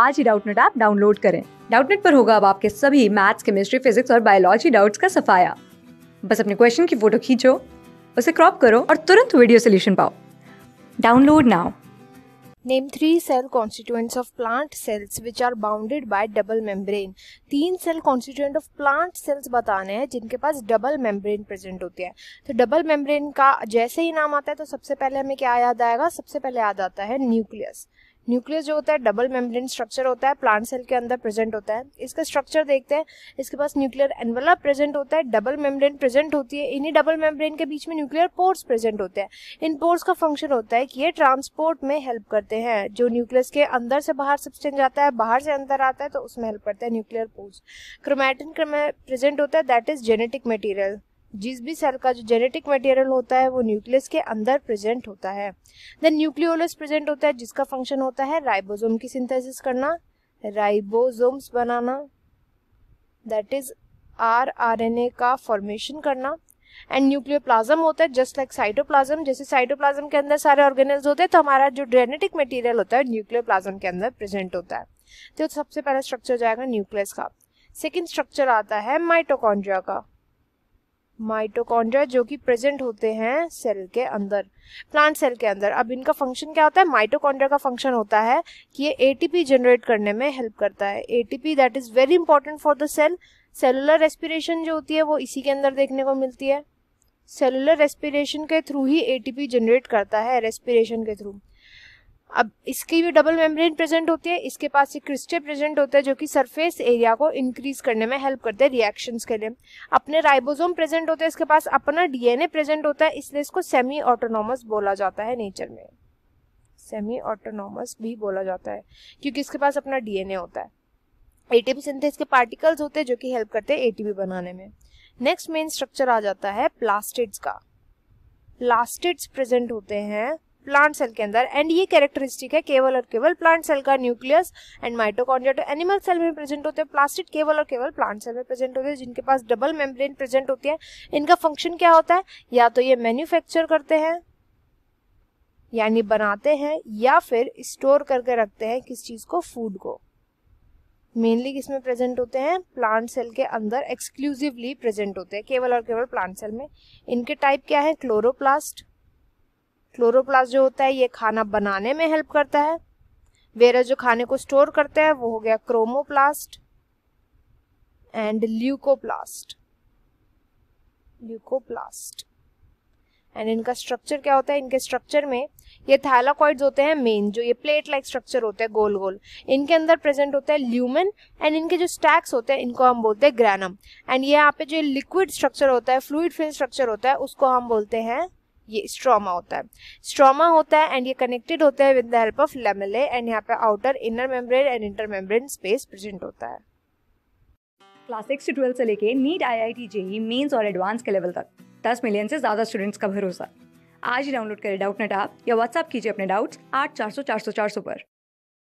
आज ही Doubtnut app download करें डाउटनेट पर होगा अब आपके सभी मैथ्स केमिस्ट्री फिजिक्स और बायोलॉजी डाउट्स का सफाया बस अपने क्वेश्चन की फोटो खींचो उसे क्रॉप करो और तुरंत वीडियो सोल्यूशन पाओ download now name three cell constituents of plant cells which are bounded by double membrane तीन cell constituent of plant cells बताने हैं जिनके पास डबल मेम्ब्रेन प्रेजेंट होती है तो डबल मेम्ब्रेन का जैसे ही नाम आता है तो सबसे पहले हमें क्या याद आएगा सबसे पहले याद आता है न्यूक्लियस न्यूक्लियस जो होता है डबल मेम्ब्रेन स्ट्रक्चर होता है प्लांट सेल के अंदर प्रेजेंट होता है इसका स्ट्रक्चर देखते हैं इसके पास न्यूक्लियर एनवेलप प्रेजेंट होता है डबल मेम्ब्रेन प्रेजेंट होती है इन्हीं डबल मेम्ब्रेन के बीच में न्यूक्लियर पोर्स प्रेजेंट होते हैं इन पोर्स का फंक्शन होता है कि ये ट्रांसपोर्ट में हेल्प करते हैं जो न्यूक्लियस के अंदर से बाहर सब्सटेंस जाता है बाहर से अंदर आता है तो उसमें हेल्प करता है न्यूक्लियर पोर्स क्रोमैटिन प्रेजेंट होता है दैट इज जेनेटिक मटीरियल जिस भी सेल का जो जेनेटिक मटेरियल होता है वो न्यूक्लियस के अंदर प्रेजेंट होता है देन न्यूक्लियोलस प्रेजेंट होता है जिसका फंक्शन होता है राइबोसोम की सिंथेसिस करना राइबोसोम्स बनाना that is R R N A का फॉर्मेशन करना एंड न्यूक्लियोप्लाज्म होता है जस्ट लाइक साइटोप्लाज्म जैसे साइटोप्लाज्म के अंदर सारे ऑर्गेनल्स होते हैं तो हमारा जो जेनेटिक मटेरियल होता है न्यूक्लियोप्लाज्म के अंदर प्रेजेंट होता है तो सबसे पहला स्ट्रक्चर जाएगा न्यूक्लियस का सेकेंड स्ट्रक्चर आता है माइटोकॉन्ड्रिया का माइटोकॉन्ड्रिया जो कि प्रेजेंट होते हैं सेल के अंदर प्लांट सेल के अंदर अब इनका फंक्शन क्या होता है माइटोकॉन्ड्रिया का फंक्शन होता है कि ये एटीपी जनरेट करने में हेल्प करता है ATP that is very important for the cell cellular respiration जो होती है वो इसी के अंदर देखने को मिलती है सेलुलर रेस्पिरेशन के थ्रू ही एटीपी जनरेट करता है रेस्पिरेशन के थ्रू अब इसकी भी डबल मेम्ब्रेन प्रेजेंट होती है इसके पास एक क्रिस्टल प्रेजेंट होता है जो कि सरफेस एरिया को इंक्रीज करने में हेल्प करते हैं रिएक्शंस के लिए अपने राइबोसोम प्रेजेंट होते हैं इसके पास अपना डीएनए प्रेजेंट होता है इसलिए इसको सेमी ऑटोनोमस बोला जाता है नेचर में सेमी ऑटोनोमस भी बोला जाता है क्योंकि इसके पास अपना डीएनए होता है एटीपी सिंथेसिस के पार्टिकल्स होते हैं जो कि हेल्प करते हैं एटीपी बनाने में नेक्स्ट मेन स्ट्रक्चर आ जाता है प्लास्टिड्स का प्लास्टिड्स प्रेजेंट होते हैं प्लांट सेल के अंदर एंड ये कैरेक्टरिस्टिक है केवल और केवल प्लांट सेल का न्यूक्लियस एंड माइटोकॉन्ड्रिया तो एनिमल सेल में प्रेजेंट होते हैं प्लास्टिक केवल और केवल प्लांट सेल में प्रेजेंट होते हैं जिनके पास डबल मेम्ब्रेन प्रेजेंट होती है इनका फंक्शन क्या होता है या तो ये मैन्युफैक्चर करते हैं यानी बनाते हैं या फिर स्टोर करके रखते हैं किस चीज़ को फूड को मेनली किसमें प्रेजेंट होते हैं प्लांट सेल के अंदर एक्सक्लूसिवली प्रेजेंट होते हैं केवल और केवल प्लांट सेल में इनके टाइप क्या है क्लोरोप्लास्ट क्लोरोप्लास्ट जो होता है ये खाना बनाने में हेल्प करता है वेरा जो खाने को स्टोर करता है वो हो गया chromoplast and leucoplast leucoplast and इनका स्ट्रक्चर क्या होता है इनके स्ट्रक्चर में ये थैलाकॉइड्स होते हैं मेन जो ये प्लेट लाइक स्ट्रक्चर होते हैं गोल गोल इनके अंदर प्रेजेंट होता है ल्यूमन एंड इनके जो स्टैक्स होते हैं इनको हम बोलते हैं ग्रैनम एंड ये यहाँ पे जो लिक्विड स्ट्रक्चर होता है फ्लूड फिल स्ट्रक्चर होता है उसको हम बोलते हैं ये स्ट्रोमा होता है स्ट्रोमा होता है एंड ये कनेक्टेड होता है with the help of lamellae and यहाँ पे outer inner membrane and inter membrane space present होता है क्लास सिक्स से ट्वेल्थ से लेके NEET I I T JEE mains और एडवांस के लेवल तक दस मिलियन से ज़्यादा स्टूडेंट्स का भरोसा आज ही डाउनलोड करें डाउट नेट आप या व्हाट्सअप कीजिए अपने डाउट्स आठ चार सौ चार सौ चार सौ पर